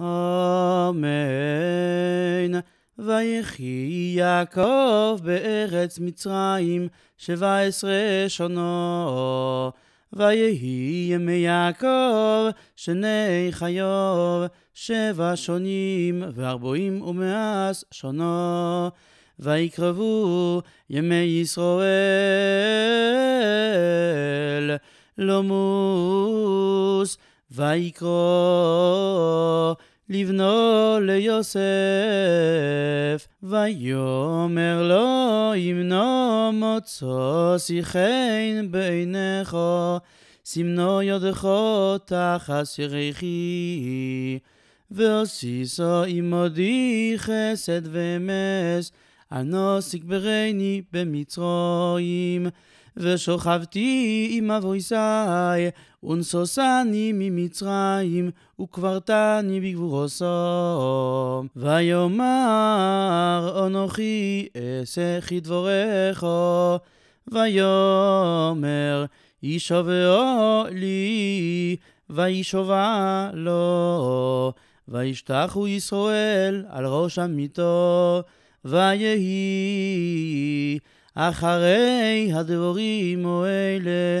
אמן. ויחי יעקב בארץ מצרים שבע עשרה שונו. ויהי ימי יעקב שני חיוב שבע שונים וארבעים ומאז שונו. ויקרבו ימי ישראל לא ויקרא לבנו ליוסף, ויאמר לו אם לא מוצא שיחן בעיניך, שמנו ידך תחס ירחי, ועשיסו עמדי חסד ומס, אנוסיק ברני במצרים, ושוכבתי עם אבויסי, ונשושני ממצרים, וקברתני בגבורו סום. ויאמר אנוכי אעשה דברך, ויאמר ישובעו לי, וישבע לו. וישתחו ישראל על ראש עמיתו, ויהי אחרי הדבורים האלה.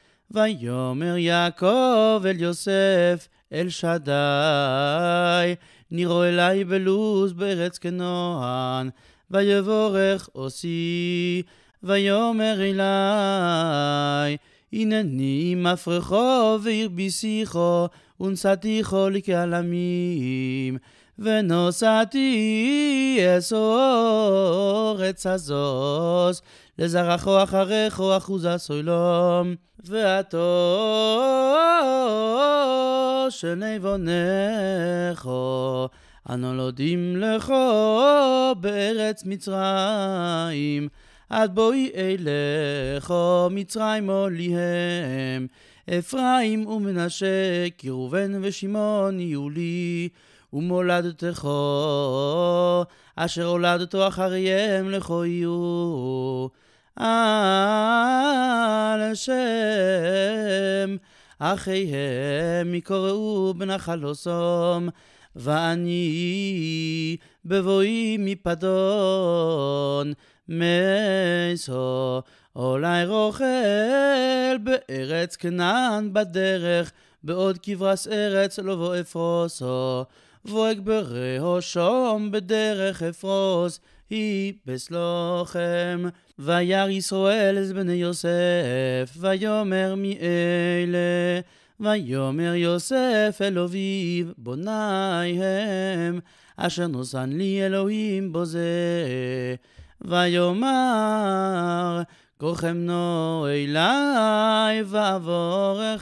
ויאמר יעקב אל יוסף, אל שדי, נירו אלי בלוז בארץ כנוען, ויבורך עושי, ויאמר אלי, הנני מפרחו והרביסיכו, ונשאתיכו לקהל עמים. ונוסעתי אסורץ הזוז, לזרחו אחריכו אחוז הסוילום, ועתו של נבונךו, הנולדים לכו בארץ מצרים, עד בואי אלכו מצרים מוליהם, אפרים ומנשה, כי ראובן ושמעון יהיו לי. ומולדתךו, אשר הולדתו אחריהם לכו יהיו. על השם, אחיהם יקראו בנחל אוסום, ואני בבואי מפדון, מסו, אולי רוכל בארץ כנען בדרך, בעוד כברס ארץ לא אפרוסו. ואג בראשום בדרך אפרוס, היא בסלוחם. וירא ישראל את בני יוסף, ויאמר מי אלה. ויאמר יוסף אל אביו, בוני הם, אשר נוסן לי אלוהים בו זה. ויאמר, כוכם נו אלי ועבורכם.